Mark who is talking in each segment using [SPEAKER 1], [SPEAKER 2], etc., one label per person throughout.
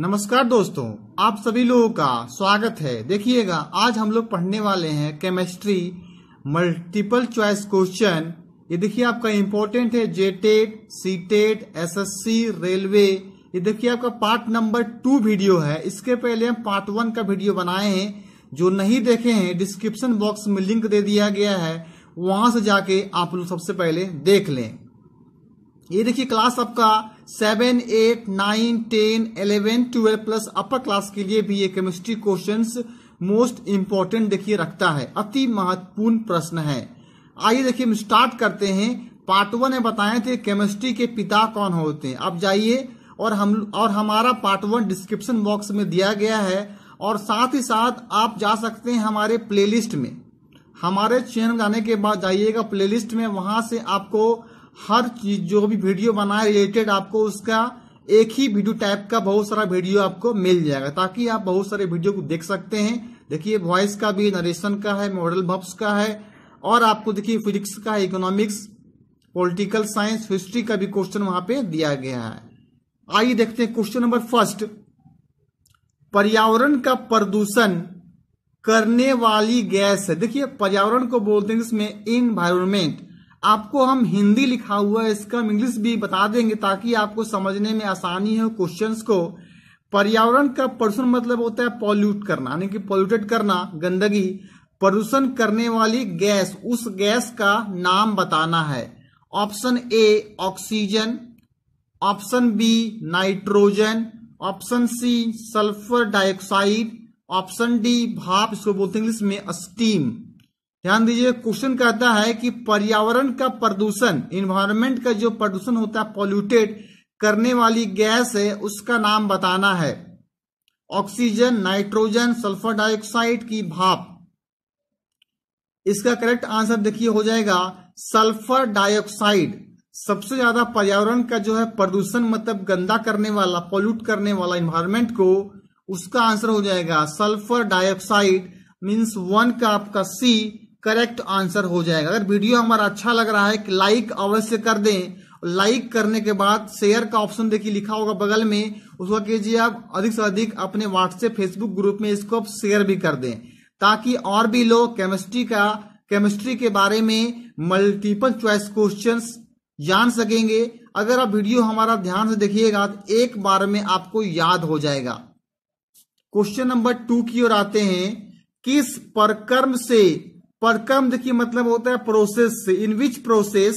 [SPEAKER 1] नमस्कार दोस्तों आप सभी लोगों का स्वागत है देखिएगा आज हम लोग पढ़ने वाले हैं केमिस्ट्री मल्टीपल चॉइस क्वेश्चन ये देखिए आपका इम्पोर्टेंट है जेटेट सीटेट एसएससी रेलवे ये देखिए आपका पार्ट नंबर टू वीडियो है इसके पहले हम पार्ट वन का वीडियो बनाए हैं जो नहीं देखे हैं डिस्क्रिप्शन बॉक्स में लिंक दे दिया गया है वहां से जाके आप लोग सबसे पहले देख लें ये देखिए क्लास आपका seven eight nine ten eleven twelve plus upper class के लिए भी ये केमिस्ट्री क्वेश्चन मोस्ट इंपॉर्टेंट देखिए रखता है अति महत्वपूर्ण प्रश्न है आइए देखिए हम स्टार्ट करते हैं पार्ट वन में बताए थे केमिस्ट्री के पिता कौन होते हैं अब जाइए और हम और हमारा पार्ट वन डिस्क्रिप्शन बॉक्स में दिया गया है और साथ ही साथ आप जा सकते हैं हमारे प्लेलिस्ट में हमारे चैनल जाने के बाद जाइएगा प्लेलिस्ट में वहां से आपको हर चीज जो भी वीडियो बनाए रिलेटेड आपको उसका एक ही वीडियो टाइप का बहुत सारा वीडियो आपको मिल जाएगा ताकि आप बहुत सारे वीडियो को देख सकते हैं देखिए वॉइस का भी नरेशन का है मॉडल बब्स का है और आपको देखिए फिजिक्स का है इकोनॉमिक्स पॉलिटिकल साइंस हिस्ट्री का भी क्वेश्चन वहां पे दिया गया है आइए देखते हैं क्वेश्चन नंबर फर्स्ट पर्यावरण का प्रदूषण करने वाली गैस है देखिए पर्यावरण को बोलते हैं इसमें इन्वायरमेंट आपको हम हिंदी लिखा हुआ है इसका हम इंग्लिश भी बता देंगे ताकि आपको समझने में आसानी हो क्वेश्चंस को पर्यावरण का प्रदूषण मतलब होता है पॉल्यूट करना यानी कि पॉल्यूटेड करना गंदगी प्रदूषण करने वाली गैस उस गैस का नाम बताना है option A oxygen option B nitrogen option C sulphur dioxide option D भाप इसको बोलते हैं इंग्लिश में स्टीम ध्यान दीजिए क्वेश्चन कहता है कि पर्यावरण का प्रदूषण इन्वायरमेंट का जो प्रदूषण होता है पॉल्यूटेड करने वाली गैस है उसका नाम बताना है ऑक्सीजन नाइट्रोजन सल्फर डाइऑक्साइड की भाप इसका करेक्ट आंसर देखिए हो जाएगा सल्फर डाइऑक्साइड सबसे ज्यादा पर्यावरण का जो है प्रदूषण मतलब गंदा करने वाला पॉल्यूट करने वाला इन्वायरमेंट को उसका आंसर हो जाएगा सल्फर डाइऑक्साइड मीन्स वन का आपका सी करेक्ट आंसर हो जाएगा अगर वीडियो हमारा अच्छा लग रहा है कि लाइक अवश्य कर दें लाइक करने के बाद शेयर का ऑप्शन देखिए लिखा होगा बगल में उसको कीजिए आप अधिक से अधिक अपने व्हाट्सएप फेसबुक ग्रुप में इसको आप शेयर भी कर दें ताकि और भी लोग केमिस्ट्री का केमिस्ट्री के बारे में मल्टीपल चॉइस क्वेश्चन जान सकेंगे अगर आप वीडियो हमारा ध्यान से देखिएगा तो एक बार में आपको याद हो जाएगा क्वेश्चन नंबर टू की ओर आते हैं किस परकर्म से परकम देखिए मतलब होता है प्रोसेस से इन विच प्रोसेस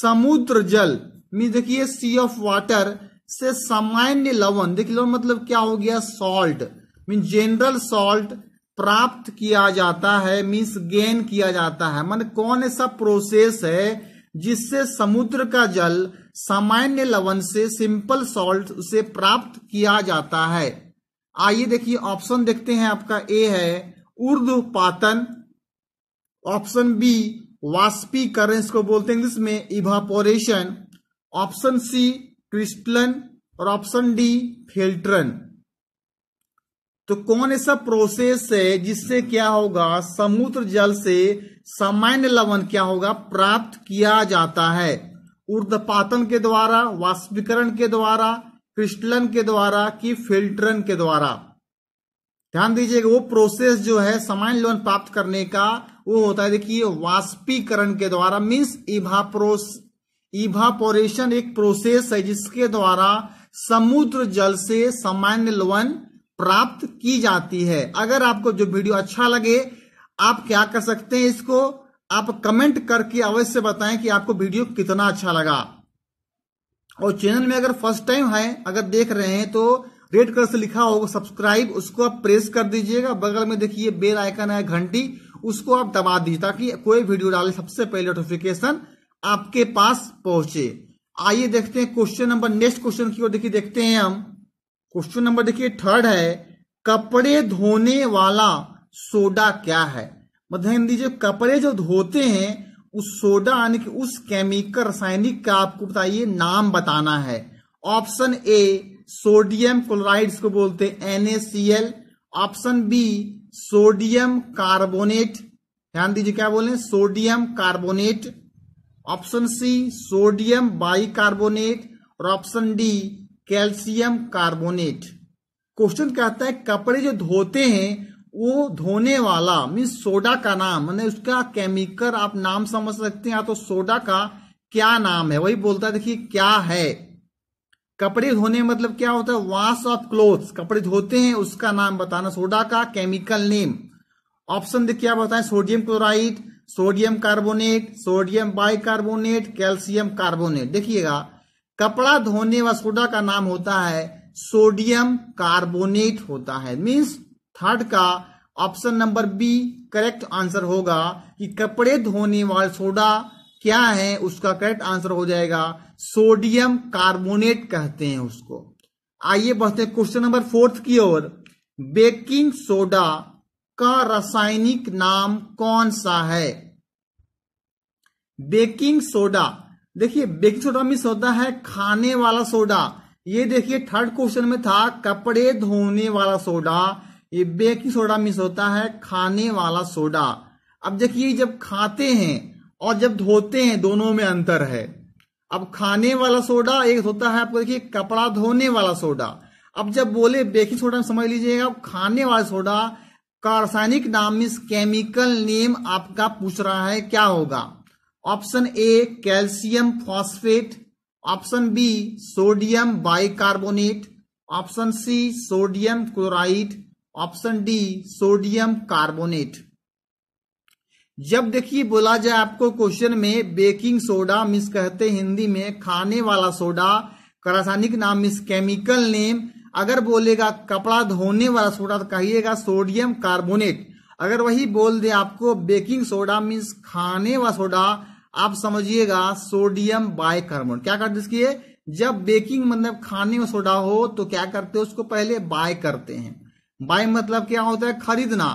[SPEAKER 1] समुद्र जल मीन देखिए सी ऑफ वाटर से सामान्य लवन देखिए लवन मतलब क्या हो गया सॉल्ट मीन जनरल सॉल्ट प्राप्त किया जाता है मीन्स गेन किया जाता है मान कौन ऐसा प्रोसेस है जिससे समुद्र का जल सामान्य लवन से सिंपल सॉल्ट उसे प्राप्त किया जाता है आइए देखिए ऑप्शन देखते हैं आपका ए है उर्द पातन ऑप्शन बी वाष्पीकरण इसको बोलते हैं जिसमें इवापोरेशन ऑप्शन सी क्रिस्टलन और ऑप्शन डी फिल्ट्रन तो कौन ऐसा प्रोसेस है जिससे क्या होगा समुद्र जल से सामान्य लवण क्या होगा प्राप्त किया जाता है उर्धपातन के द्वारा वाष्पीकरण के द्वारा क्रिस्टलन के द्वारा कि फिल्टरन के द्वारा ध्यान दीजिएगा वो प्रोसेस जो है सामान्य लवण प्राप्त करने का वो होता है देखिए वाष्पीकरण के द्वारा मीन्स इवाप्रोस इवापोरेशन एक प्रोसेस है जिसके द्वारा समुद्र जल से सामान्य लवण प्राप्त की जाती है अगर आपको जो वीडियो अच्छा लगे आप क्या कर सकते हैं इसको आप कमेंट करके अवश्य बताएं कि आपको वीडियो कितना अच्छा लगा और चैनल में अगर फर्स्ट टाइम है अगर देख रहे हैं तो रेड कलर से लिखा होगा सब्सक्राइब उसको आप प्रेस कर दीजिएगा बगल में देखिए बेल आइकन है घंटी उसको आप दबा दीजिए ताकि कोई वीडियो डाले सबसे पहले नोटिफिकेशन आपके पास पहुंचे आइए देखते हैं क्वेश्चन नंबर नेक्स्ट क्वेश्चन की ओर देखिए देखते हैं हम क्वेश्चन नंबर देखिए थर्ड है कपड़े धोने वाला सोडा क्या है मतलब दीजिए कपड़े जो धोते हैं उस सोडा यानी कि उस केमिकल रासायनिक का आपको बताइए नाम बताना है ऑप्शन ए सोडियम क्लोराइड को बोलते हैं NaCl option B sodium carbonate ध्यान दीजिए क्या बोले sodium carbonate option C sodium bicarbonate और option D calcium carbonate question कहता है कपड़े जो धोते हैं वो धोने वाला मीन्स सोडा का नाम मैंने उसका केमिकल आप नाम समझ सकते हैं या तो सोडा का क्या नाम है वही बोलता है देखिए क्या है कपड़े धोने मतलब क्या होता है वॉश ऑफ क्लोथ कपड़े धोते हैं उसका नाम बताना सोडा का केमिकल नेम ऑप्शन देखिए आप बताएं sodium chloride sodium carbonate sodium bicarbonate calcium carbonate देखिएगा कपड़ा धोने व सोडा का नाम होता है सोडियम कार्बोनेट होता है मीन्स थर्ड का option number B correct answer होगा कि कपड़े धोने वाला सोडा क्या है उसका करेक्ट आंसर हो जाएगा सोडियम कार्बोनेट कहते हैं उसको आइए बढ़ते हैं क्वेश्चन नंबर फोर्थ की ओर बेकिंग सोडा का रासायनिक नाम कौन सा है बेकिंग सोडा देखिए बेकिंग सोडा मिस होता है खाने वाला सोडा ये देखिए थर्ड क्वेश्चन में था कपड़े धोने वाला सोडा ये बेकिंग सोडा मिस होता है खाने वाला सोडा अब देखिए जब खाते हैं और जब धोते हैं दोनों में अंतर है अब खाने वाला सोडा एक होता है आपको देखिए कपड़ा धोने वाला सोडा अब जब बोले बेकिंग सोडा समझ लीजिएगा अब खाने वाला सोडा का रासायनिक नाम मीन केमिकल नेम आपका पूछ रहा है क्या होगा option A calcium phosphate option B sodium bicarbonate option C sodium chloride option D sodium carbonate जब देखिए बोला जाए आपको क्वेश्चन में बेकिंग सोडा मिस कहते हिंदी में खाने वाला सोडा का रासायनिक नाम मिस केमिकल नेम अगर बोलेगा कपड़ा धोने वाला सोडा तो कहिएगा सोडियम कार्बोनेट अगर वही बोल दे आपको बेकिंग सोडा मिस खाने वाला सोडा आप समझिएगा सोडियम कार्बोनेट क्या कर दीजिए जब बेकिंग मतलब खाने में सोडा हो तो क्या करते हो उसको पहले बाय करते हैं बाय मतलब क्या होता है खरीदना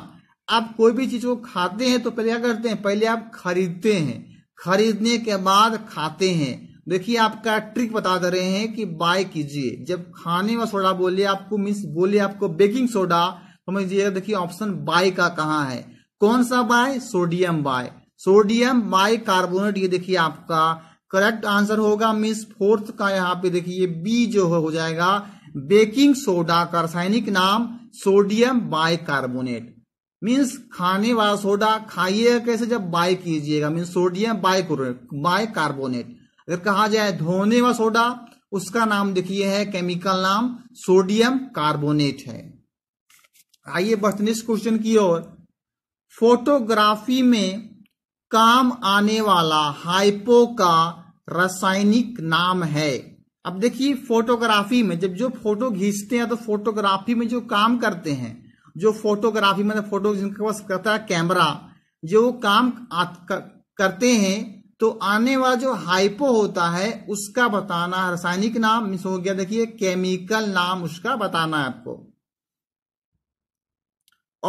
[SPEAKER 1] आप कोई भी चीज को खाते हैं तो पहले क्या करते हैं पहले आप खरीदते हैं खरीदने के बाद खाते हैं देखिए आपका ट्रिक बता दे रहे हैं कि बाय कीजिए जब खाने में सोडा बोले आपको मीन्स बोले आपको बेकिंग सोडा समझिएगा देखिए ऑप्शन बाय का कहाँ है कौन सा bi sodium bi sodium bi carbonate ये देखिए आपका करेक्ट आंसर होगा मीन्स फोर्थ का यहाँ पे देखिए बी जो हो जाएगा बेकिंग सोडा का रासायनिक नाम सोडियम बाय कार्बोनेट मीन्स खाने वाला सोडा खाइएगा कैसे जब बाय कीजिएगा means sodium bi bi carbonate अगर कहा जाए धोने वाला सोडा उसका नाम देखिए है केमिकल नाम सोडियम कार्बोनेट है आइए बढ़ते नेक्स्ट क्वेश्चन की ओर फोटोग्राफी में काम आने वाला हाइपो का रासायनिक नाम है अब देखिए फोटोग्राफी में जब जो फोटो खींचते हैं तो फोटोग्राफी में जो काम करते हैं जो फोटोग्राफी मतलब फोटो जिनके पास करता है कैमरा जो वो काम करते हैं तो आने वाला जो हाइपो होता है उसका बताना रासायनिक नाम मिस हो गया देखिए केमिकल नाम उसका बताना है आपको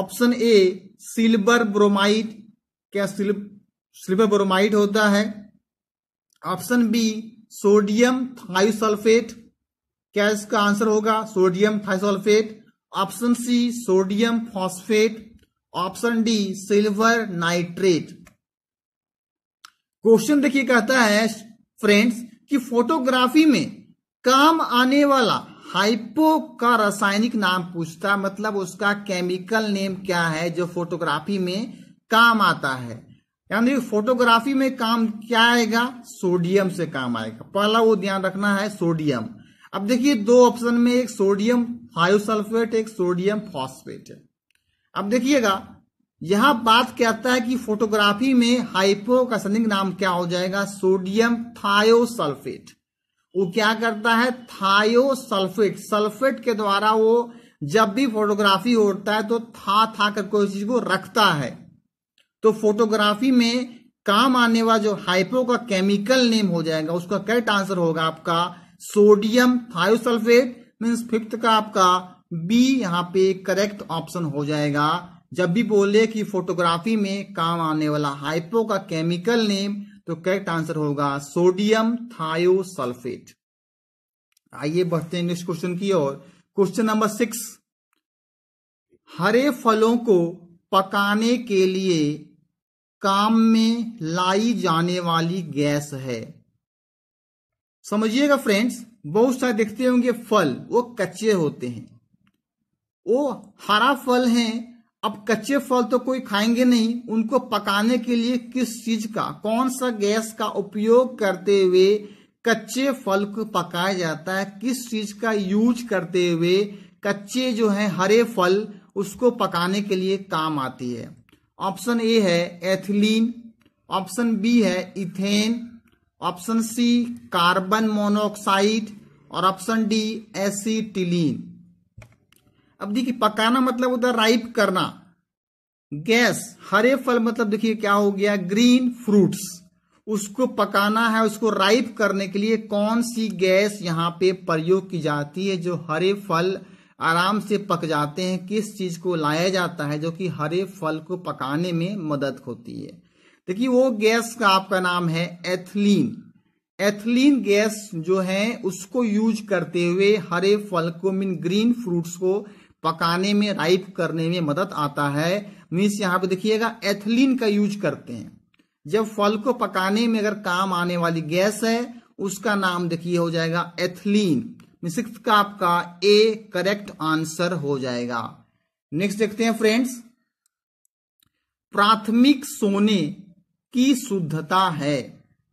[SPEAKER 1] ऑप्शन ए सिल्वर ब्रोमाइड क्या सिल्वर ब्रोमाइड होता है ऑप्शन बी सोडियम थायोसल्फेट क्या इसका आंसर होगा sodium thiosulphate option C sodium phosphate option D silver nitrate question देखिए कहता है फ्रेंड्स कि फोटोग्राफी में काम आने वाला हाइपो का रासायनिक नाम पूछता मतलब उसका केमिकल नेम क्या है जो फोटोग्राफी में काम आता है यानी फोटोग्राफी में काम क्या आएगा सोडियम से काम आएगा पहला वो ध्यान रखना है सोडियम अब देखिए दो ऑप्शन में एक सोडियम फायोसल्फेट एक सोडियम फॉस्फेट है अब देखिएगा यहां बात कहता है कि फोटोग्राफी में हाइपोकसनिक नाम क्या हो जाएगा सोडियम थायोसल्फेट वो क्या करता है थायोसल्फेट सल्फेट के द्वारा वो जब भी फोटोग्राफी होता है तो था था कर कोई चीज को रखता है तो फोटोग्राफी में काम आने वाला जो हाइपो का केमिकल नेम हो जाएगा उसका करेक्ट आंसर होगा आपका सोडियम थायोसल्फेट मीन्स फिफ्थ का आपका बी यहाँ पे करेक्ट ऑप्शन हो जाएगा जब भी बोले कि फोटोग्राफी में काम आने वाला हाइपो का केमिकल नेम तो करेक्ट आंसर होगा सोडियम थायोसल्फेट आइए बढ़ते हैं नेक्स्ट क्वेश्चन की ओर क्वेश्चन नंबर सिक्स हरे फलों को पकाने के लिए काम में लाई जाने वाली गैस है समझिएगा फ्रेंड्स बहुत सारे देखते होंगे फल वो कच्चे होते हैं वो हरा फल है अब कच्चे फल तो कोई खाएंगे नहीं उनको पकाने के लिए किस चीज का कौन सा गैस का उपयोग करते हुए कच्चे फल को पकाया जाता है किस चीज का यूज करते हुए कच्चे जो है हरे फल उसको पकाने के लिए काम आती है ऑप्शन ए है एथिलीन ऑप्शन बी है ethane option C carbon monoxide और ऑप्शन डी एसिटिलीन अब देखिए पकाना मतलब होता है राइप करना गैस हरे फल मतलब देखिए क्या हो गया ग्रीन फ्रूट्स उसको पकाना है उसको राइप करने के लिए कौन सी गैस यहां पे प्रयोग की जाती है जो हरे फल आराम से पक जाते हैं किस चीज को लाया जाता है जो कि हरे फल को पकाने में मदद होती है देखिए वो गैस का आपका नाम है एथलीन एथलीन गैस जो है उसको यूज करते हुए हरे फल को मीन ग्रीन फ्रूट्स को पकाने में राइप करने में मदद आता है मीन्स यहां पे देखिएगा एथलीन का यूज करते हैं जब फल को पकाने में अगर काम आने वाली गैस है उसका नाम देखिए हो जाएगा एथलीन सिक्स का आपका ए करेक्ट आंसर हो जाएगा नेक्स्ट देखते हैं फ्रेंड्स प्राथमिक सोने की शुद्धता है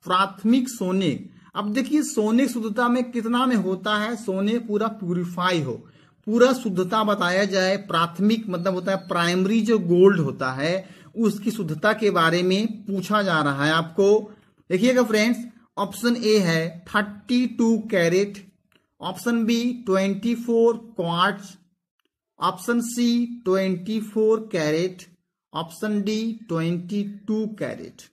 [SPEAKER 1] प्राथमिक सोने अब देखिए सोने शुद्धता में कितना में होता है सोने पूरा प्यूरिफाई हो पूरा शुद्धता बताया जाए प्राथमिक मतलब होता है प्राइमरी जो गोल्ड होता है उसकी शुद्धता के बारे में पूछा जा रहा है आपको देखिएगा फ्रेंड्स ऑप्शन ए है thirty two carat option B twenty four quartz option C twenty four carat option D twenty two carat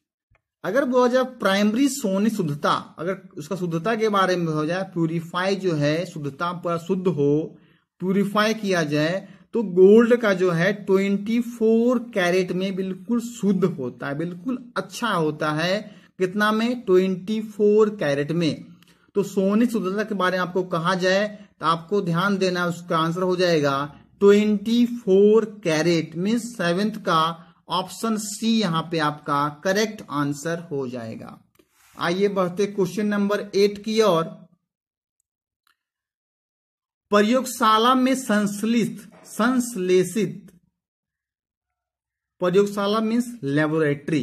[SPEAKER 1] अगर वो हो जाए प्राइमरी सोने शुद्धता अगर उसका शुद्धता के बारे में हो जाए प्यूरिफाई जो है शुद्धता पर शुद्ध हो प्यूरिफाई किया जाए तो गोल्ड का जो है ट्वेंटी कैरेट में बिल्कुल शुद्ध होता है बिल्कुल अच्छा होता है कितना में ट्वेंटी फोर कैरेट में तो सोने शुद्धता के बारे में आपको कहा जाए तो आपको ध्यान देना उसका आंसर हो जाएगा ट्वेंटी फोर कैरेट में सेवेंथ का ऑप्शन सी यहां पे आपका करेक्ट आंसर हो जाएगा आइए बढ़ते क्वेश्चन नंबर एट की ओर प्रयोगशाला में संश्लिष्ट संश्लेषित प्रयोगशाला मीन्स लेबोरेटरी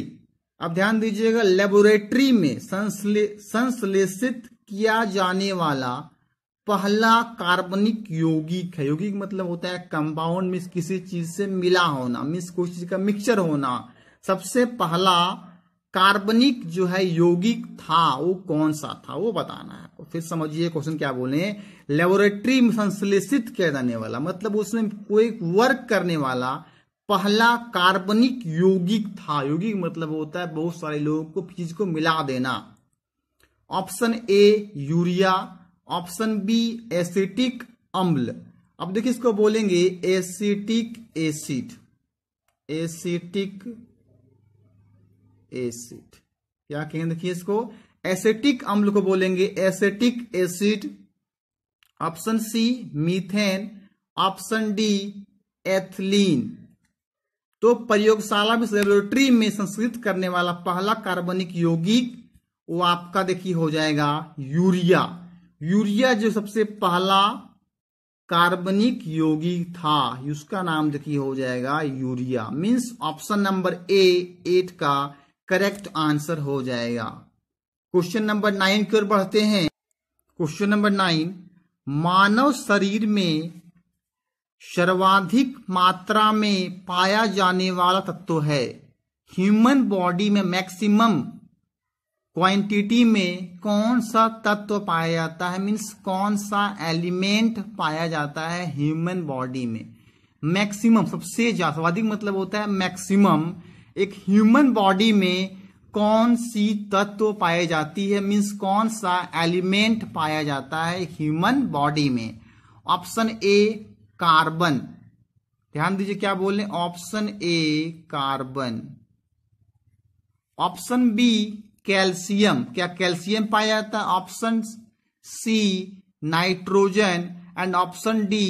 [SPEAKER 1] अब ध्यान दीजिएगा लेबोरेटरी में संश्ले संश्लेषित किया जाने वाला पहला कार्बनिक यौगिक है यौगिक मतलब होता है कंपाउंड मीन्स किसी चीज से मिला होना मीन्स कोई चीज का मिक्सचर होना सबसे पहला कार्बनिक जो है यौगिक था वो कौन सा था वो बताना है आपको फिर समझिए क्वेश्चन क्या बोले लेबोरेटरी में संश्लेषित किया जाने वाला मतलब उसमें कोई वर्क करने वाला पहला कार्बनिक यौगिक था यौगिक मतलब होता है बहुत सारे लोगों को चीज को मिला देना option A urea option B acetic अम्ल अब देखिए इसको बोलेंगे एसिटिक एसिड एसिटिक एसिड क्या कहें देखिए इसको एसेटिक अम्ल को बोलेंगे acetic acid option C methane option D ethylene तो प्रयोगशाला में लेबोरेटरी में संस्कृत करने वाला पहला कार्बनिक यौगिक वो आपका देखिए हो जाएगा यूरिया यूरिया जो सबसे पहला कार्बनिक यौगिक था उसका नाम देखिए हो जाएगा urea means option number A eight का करेक्ट आंसर हो जाएगा क्वेश्चन नंबर नाइन की ओर बढ़ते हैं क्वेश्चन नंबर नाइन मानव शरीर में सर्वाधिक मात्रा में पाया जाने वाला तत्व है ह्यूमन बॉडी में मैक्सिमम क्वांटिटी में कौन सा तत्व पाया जाता है मीन्स कौन सा एलिमेंट पाया जाता है ह्यूमन बॉडी में मैक्सिमम सबसे ज्यादा अधिक मतलब होता है मैक्सिमम एक ह्यूमन बॉडी में कौन सी तत्व पाई जाती है मीन्स कौन सा एलिमेंट पाया जाता है ह्यूमन बॉडी में ऑप्शन ए कार्बन ध्यान दीजिए क्या रहे option A carbon option B calcium क्या कैल्शियम पाया जाता है option C nitrogen and option D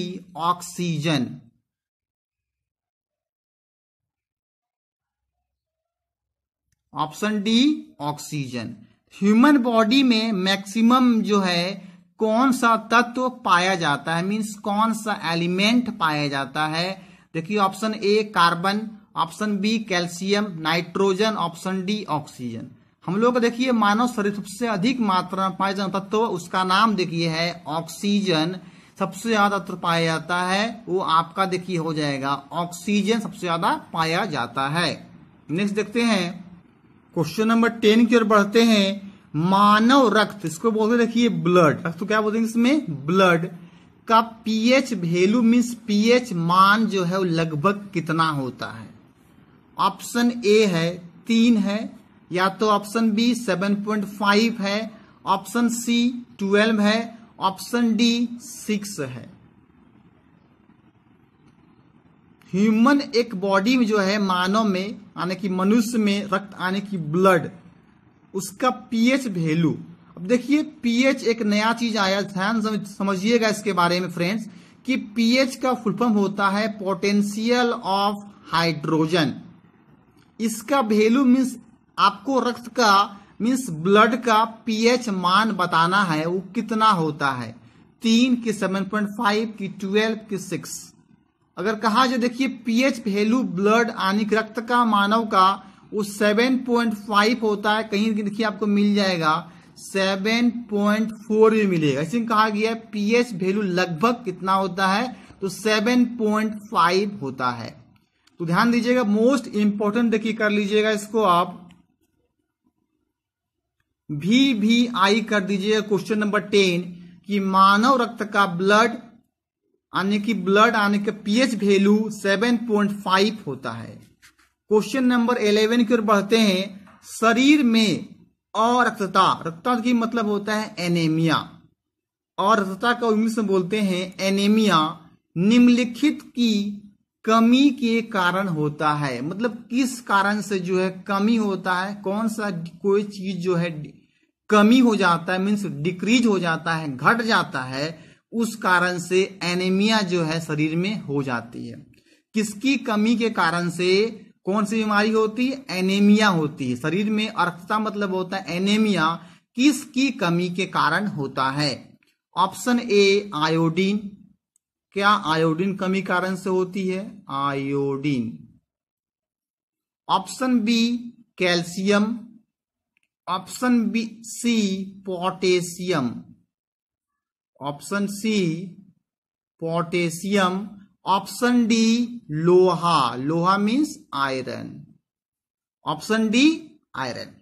[SPEAKER 1] oxygen option D oxygen human body में मैक्सिमम जो है कौन सा तत्व पाया जाता है मींस कौन सा एलिमेंट पाया जाता है देखिए option A carbon option B calcium nitrogen option D oxygen हम लोग देखिए मानव शरीर सबसे अधिक मात्रा में पाए जाने तत्व उसका नाम देखिए है ऑक्सीजन सबसे ज्यादा तत्व पाया जाता है वो आपका देखिए हो जाएगा ऑक्सीजन सबसे ज्यादा पाया जाता है नेक्स्ट देखते हैं क्वेश्चन नंबर टेन की ओर बढ़ते हैं मानव रक्त इसको बोलते देखिए ब्लड रक्त तो क्या बोलते हैं इसमें ब्लड का पीएच वेल्यू मीन्स पीएच मान जो है वो लगभग कितना होता है ऑप्शन ए है तीन है या तो ऑप्शन बी 7.5 है ऑप्शन सी 12 है ऑप्शन डी 6 है ह्यूमन एक बॉडी में जो है मानव में यानी कि मनुष्य में रक्त आने की ब्लड उसका पीएच वैल्यू अब देखिए पीएच एक नया चीज आया ध्यान समझिएगा इसके बारे में फ्रेंड्स कि पीएच का फुल फॉर्म होता है पोटेंशियल ऑफ हाइड्रोजन इसका वैल्यू मीन्स आपको रक्त का मीन्स ब्लड का पीएच मान बताना है वो कितना होता है तीन की सेवन पॉइंट फाइव की ट्वेल्व की सिक्स अगर कहा जाए देखिए पीएच वैल्यू ब्लड यानी रक्त का मानव का वो सेवन पॉइंट फाइव होता है कहीं देखिए आपको मिल जाएगा सेवन पॉइंट फोर भी मिलेगा इसी कहा गया पीएच वैल्यू लगभग कितना होता है तो सेवन पॉइंट फाइव होता है तो ध्यान दीजिएगा मोस्ट इंपॉर्टेंट देखिए कर लीजिएगा इसको आप भी भी आई कर दीजिएगा क्वेश्चन नंबर टेन कि मानव रक्त का ब्लड यानी कि ब्लड आने का पीएच वैल्यू 7.5 होता है क्वेश्चन नंबर 11 की ओर बढ़ते हैं शरीर में अरक्तता रक्तता की मतलब होता है एनेमिया और रक्तता का इंग्लिश में बोलते हैं एनेमिया निम्नलिखित की कमी के कारण होता है मतलब किस कारण से जो है कमी होता है कौन सा कोई चीज जो है कमी हो जाता है मीन्स डिक्रीज हो जाता है घट जाता है उस कारण से एनेमिया जो है शरीर में हो जाती है किसकी कमी के कारण से कौन सी बीमारी होती है एनेमिया होती है शरीर में अर्थता मतलब होता है एनेमिया किसकी कमी के कारण होता है ऑप्शन ए आयोडीन क्या आयोडीन कमी कारण से होती है iodine option B calcium option B C potassium option C potassium option D लोहा लोहा means iron option D iron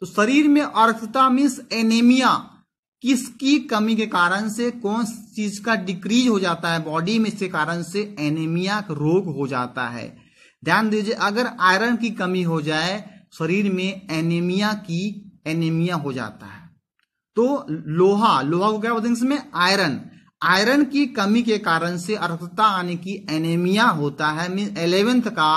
[SPEAKER 1] तो शरीर में अर्थता मीन्स एनेमिया किसकी कमी के कारण से कौन चीज का डिक्रीज हो जाता है बॉडी में इसके कारण से एनेमिया रोग हो जाता है ध्यान दीजिए अगर आयरन की कमी हो जाए शरीर में एनेमिया की एनेमिया हो जाता है तो लोहा लोहा को क्या बोलते हैं इसमें आयरन आयरन की कमी के कारण से अर्थता आने की एनेमिया होता है मीन एलेवेंथ का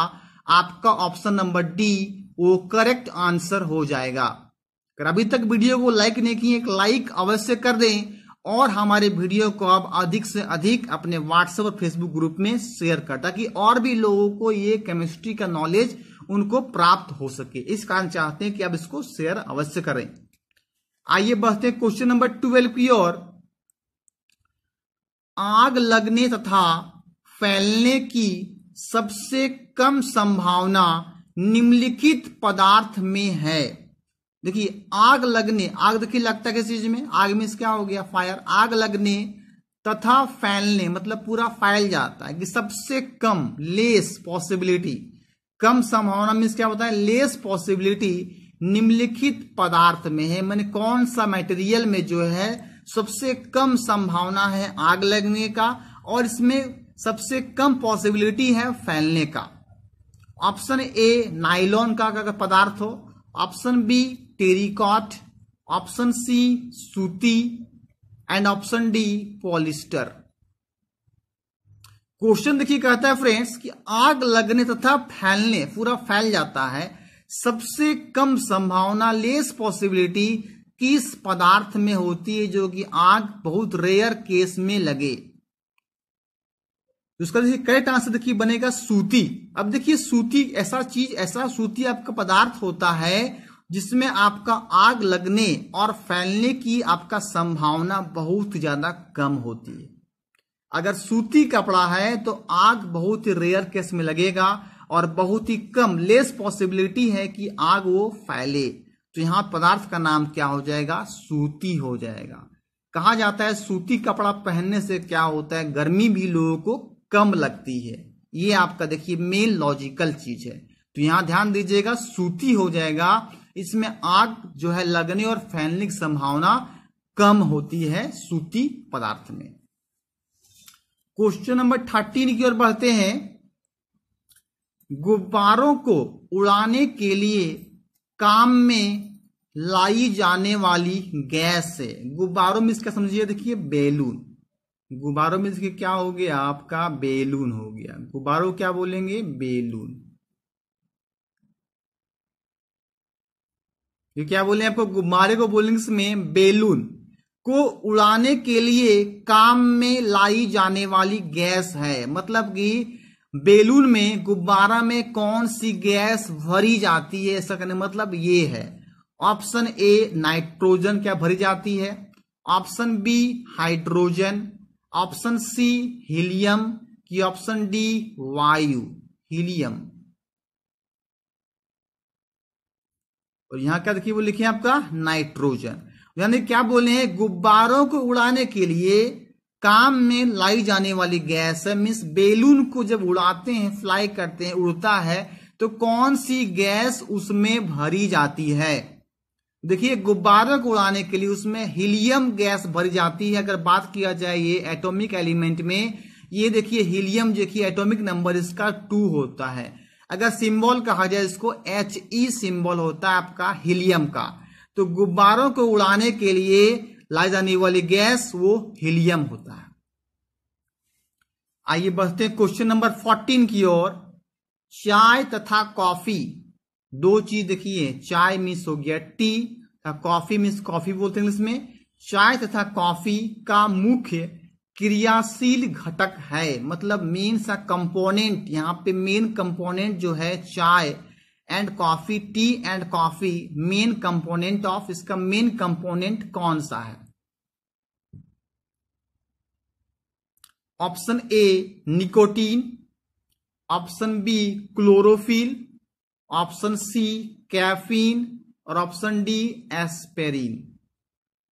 [SPEAKER 1] आपका ऑप्शन नंबर डी वो करेक्ट आंसर हो जाएगा अगर अभी तक वीडियो को लाइक नहीं किए एक लाइक अवश्य कर दें और हमारे वीडियो को आप अधिक से अधिक अपने व्हाट्सएप और फेसबुक ग्रुप में शेयर कर ताकि और भी लोगों को ये केमिस्ट्री का नॉलेज उनको प्राप्त हो सके इस कारण चाहते हैं कि आप इसको शेयर अवश्य करें आइए बढ़ते हैं क्वेश्चन नंबर ट्वेल्व की ओर आग लगने तथा फैलने की सबसे कम संभावना निम्नलिखित पदार्थ में है देखिए आग लगने आग देखिए लगता है किस चीज में आग में क्या हो गया फायर आग लगने तथा फैलने मतलब पूरा फैल जाता है कि सबसे कम लेस पॉसिबिलिटी कम संभावना मीन्स क्या होता है लेस पॉसिबिलिटी निम्नलिखित पदार्थ में है मैंने कौन सा मटेरियल में जो है सबसे कम संभावना है आग लगने का और इसमें सबसे कम पॉसिबिलिटी है फैलने का ऑप्शन ए नाइलॉन का अगर पदार्थ हो option B terrycot option C सूती and option D polyester question देखिए कहता है फ्रेंड्स कि आग लगने तथा फैलने पूरा फैल जाता है सबसे कम संभावना लेस पॉसिबिलिटी किस पदार्थ में होती है जो कि आग बहुत रेयर केस में लगे उसका तो देखिए करेक्ट आंसर देखिए बनेगा सूती अब देखिए सूती ऐसा चीज ऐसा सूती आपका पदार्थ होता है जिसमें आपका आग लगने और फैलने की आपका संभावना बहुत ज्यादा कम होती है अगर सूती कपड़ा है तो आग बहुत ही रेयर केस में लगेगा और बहुत ही कम लेस पॉसिबिलिटी है कि आग वो फैले तो यहां पदार्थ का नाम क्या हो जाएगा सूती हो जाएगा कहा जाता है सूती कपड़ा पहनने से क्या होता है गर्मी भी लोगों को कम लगती है ये आपका देखिए मेन लॉजिकल चीज है तो यहां ध्यान दीजिएगा सूती हो जाएगा इसमें आग जो है लगने और फैलने की संभावना कम होती है सूती पदार्थ में क्वेश्चन नंबर थर्टीन की ओर बढ़ते हैं गुब्बारों को उड़ाने के लिए काम में लाई जाने वाली गैस है गुब्बारों में इसका समझिए देखिए बेलून गुब्बारों में इसके क्या हो गया आपका बेलून हो गया गुब्बारों क्या बोलेंगे बेलून ये क्या बोले आपको गुब्बारे को बोलेंगे इसमें बेलून को उड़ाने के लिए काम में लाई जाने वाली गैस है मतलब कि बेलून में गुब्बारा में कौन सी गैस भरी जाती है ऐसा करने मतलब ये है ऑप्शन ए नाइट्रोजन क्या भरी जाती है option B hydrogen option C helium की ऑप्शन डी वायु हीलियम और यहां क्या देखिए वो लिखे आपका नाइट्रोजन यानी क्या बोले हैं गुब्बारों को उड़ाने के लिए काम में लाई जाने वाली गैस है मीन्स बेलून को जब उड़ाते हैं फ्लाई करते हैं उड़ता है तो कौन सी गैस उसमें भरी जाती है देखिए गुब्बारों को उड़ाने के लिए उसमें हीलियम गैस भरी जाती है अगर बात किया जाए ये एटॉमिक एलिमेंट में ये देखिए हीलियम जो कि एटॉमिक नंबर इसका टू होता है अगर सिंबल कहा जाए इसको एच ई e सिंबल होता है आपका हीलियम का तो गुब्बारों को उड़ाने के लिए लाई जाने वाली गैस वो हीलियम होता है आइए बढ़ते हैं क्वेश्चन नंबर फोर्टीन की ओर चाय तथा कॉफी दो चीज देखिए चाय मिस हो गया टी तथा कॉफी मिस कॉफी बोलते हैं इसमें चाय तथा कॉफी का मुख्य क्रियाशील घटक है मतलब मेन सा कंपोनेंट यहाँ पे मेन कंपोनेंट जो है चाय and coffee tea and coffee main component of इसका मेन कंपोनेंट कौन सा है option A nicotine option B chlorophyll option C caffeine और ऑप्शन डी एस्पेरिन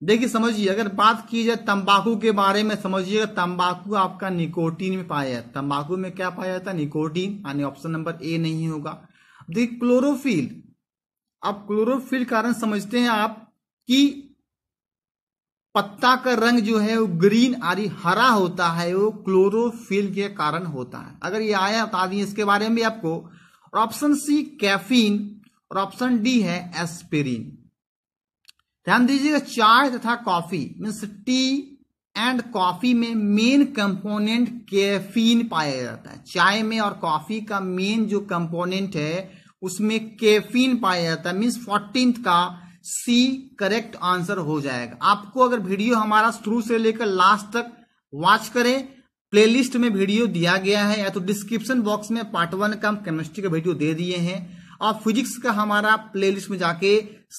[SPEAKER 1] देखिए समझिए अगर बात की जाए तंबाकू के बारे में समझिएगा तंबाकू आपका निकोटीन में पाया जाता है तंबाकू में क्या पाया जाता है निकोटीन यानी ऑप्शन नंबर ए नहीं होगा द क्लोरोफिल अब क्लोरोफिल कारण समझते हैं आप कि पत्ता का रंग जो है वो ग्रीन आदि हरा होता है वो क्लोरोफिल के कारण होता है अगर ये आया बता दिए इसके बारे में आपको और ऑप्शन सी कैफीन और ऑप्शन डी है एस्पिरिन ध्यान दीजिएगा चाय तथा coffee means tea and coffee में मेन कंपोनेंट कैफीन पाया जाता है चाय में और कॉफी का मेन जो कंपोनेंट है उसमें कैफीन पाया जाता है मीन्स फोर्टीन का सी करेक्ट आंसर हो जाएगा आपको अगर वीडियो हमारा शुरू से लेकर लास्ट तक वॉच करें प्लेलिस्ट में वीडियो दिया गया है या तो डिस्क्रिप्शन बॉक्स में पार्ट वन का हम केमिस्ट्री का वीडियो दे दिए हैं और फिजिक्स का हमारा प्लेलिस्ट में जाके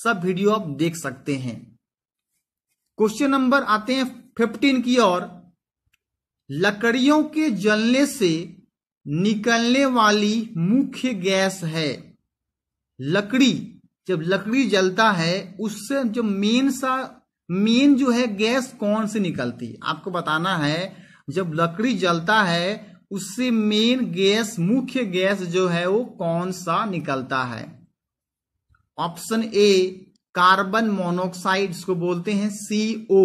[SPEAKER 1] सब वीडियो आप देख सकते हैं क्वेश्चन नंबर आते हैं फिफ्टीन की ओर लकड़ियों के जलने से निकलने वाली मुख्य गैस है लकड़ी जब लकड़ी जलता है उससे जो मेन सा मेन जो है गैस कौन सी निकलती है आपको बताना है जब लकड़ी जलता है उससे मेन गैस मुख्य गैस जो है वो कौन सा निकलता है ऑप्शन ए कार्बन मोनोक्साइड इसको बोलते हैं C O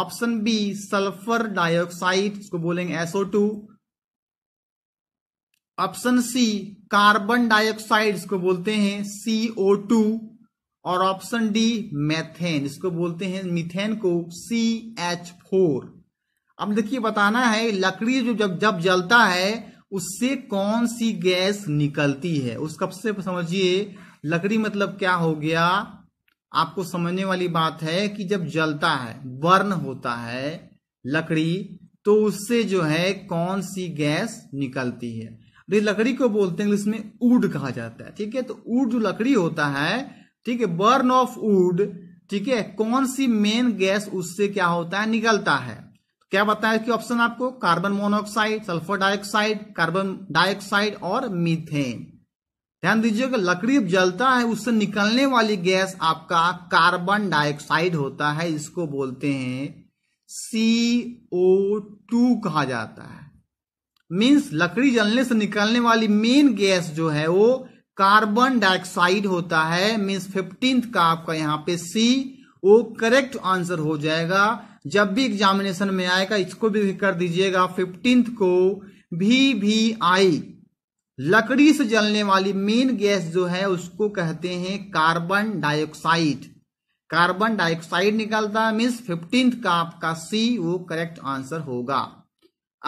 [SPEAKER 1] option B sulphur dioxide इसको बोलेंगे SO two option C carbon dioxide इसको बोलते हैं ओ टू और ऑप्शन डी मेथेन इसको बोलते हैं मिथेन को सी एच फोर अब देखिए बताना है लकड़ी जो जब जब जलता है उससे कौन सी गैस निकलती है उस कब से समझिए लकड़ी मतलब क्या हो गया आपको समझने वाली बात है कि जब जलता है बर्न होता है लकड़ी तो उससे जो है कौन सी गैस निकलती है तो लकड़ी को बोलते हैं इंग्लिश में उड कहा जाता है ठीक है तो उड़ जो लकड़ी होता है ठीक है बर्न ऑफ उड ठीक है कौन सी मेन गैस उससे क्या होता है निकलता है तो क्या बताया कि ऑप्शन आपको carbon monoxide sulphur dioxide carbon dioxide और मीथेन ध्यान कि लकड़ी जलता है उससे निकलने वाली गैस आपका कार्बन डाइऑक्साइड होता है इसको बोलते हैं सी ओ टू कहा जाता है मीन्स लकड़ी जलने से निकलने वाली मेन गैस जो है वो कार्बन डाइऑक्साइड होता है मीन्स फिफ्टींथ का आपका यहाँ पे सी वो करेक्ट आंसर हो जाएगा जब भी एग्जामिनेशन में आएगा इसको भी कर दीजिएगा फिफ्टींथ को भी भी आई लकड़ी से जलने वाली मेन गैस जो है उसको कहते हैं कार्बन डाइऑक्साइड कार्बन डाइऑक्साइड निकलता है मीन्स फिफ्टींथ का आपका सी वो करेक्ट आंसर होगा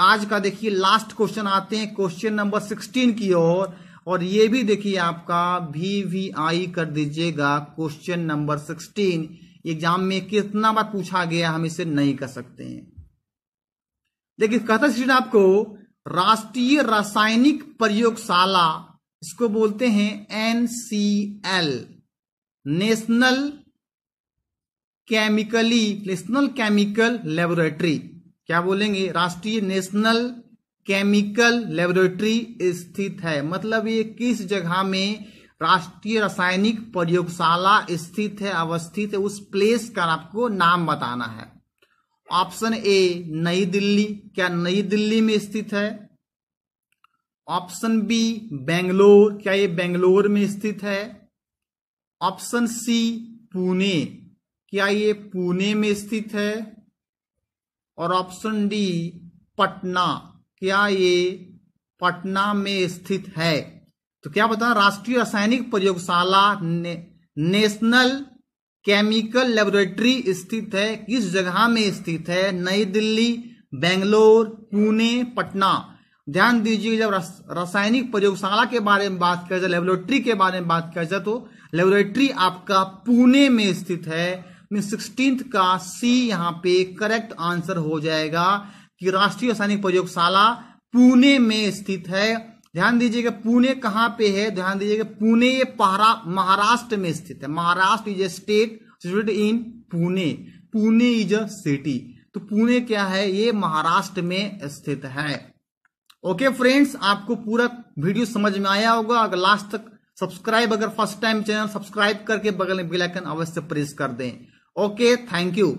[SPEAKER 1] आज का देखिए लास्ट क्वेश्चन आते हैं क्वेश्चन नंबर सिक्सटीन की ओर और ये भी देखिए आपका वी वी आई कर दीजिएगा क्वेश्चन नंबर सिक्सटीन एग्जाम में कितना बार पूछा गया हम इसे नहीं कर सकते हैं देखिए कहता श्री आपको राष्ट्रीय रासायनिक प्रयोगशाला इसको बोलते हैं NCL national chemically national chemical laboratory क्या बोलेंगे राष्ट्रीय नेशनल केमिकल लेबोरेटरी स्थित है मतलब ये किस जगह में राष्ट्रीय रासायनिक प्रयोगशाला स्थित है अवस्थित है उस प्लेस का आपको नाम बताना है ऑप्शन ए नई दिल्ली क्या नई दिल्ली में स्थित है ऑप्शन बी बेंगलोर क्या ये बेंगलोर में स्थित है ऑप्शन सी पुणे क्या ये पुणे में स्थित है और ऑप्शन डी पटना क्या ये पटना में स्थित है तो क्या बता राष्ट्रीय रासायनिक प्रयोगशाला ने, नेशनल केमिकल लेबोरेटरी स्थित है किस जगह में स्थित है नई दिल्ली बेंगलोर पुणे पटना ध्यान दीजिए जब रासायनिक प्रयोगशाला के बारे में बात किया जाए लेबोरेटरी के बारे में बात किया जाए तो लेबोरेटरी आपका पुणे में स्थित है सिक्सटीन का सी यहाँ पे करेक्ट आंसर हो जाएगा कि राष्ट्रीय सैनिक प्रयोगशाला पुणे में स्थित है ध्यान दीजिएगा पुणे कहाँ पे है ध्यान दीजिएगा पुणे ये महाराष्ट्र में स्थित है Maharashtra is a state situate in Pune Pune is a city तो पुणे क्या है ये महाराष्ट्र में स्थित है ओके फ्रेंड्स आपको पूरा वीडियो समझ में आया होगा अगर लास्ट तक सब्सक्राइब अगर फर्स्ट टाइम चैनल सब्सक्राइब करके बगल में बेल आइकन अवश्य प्रेस कर दें ओके थैंक यू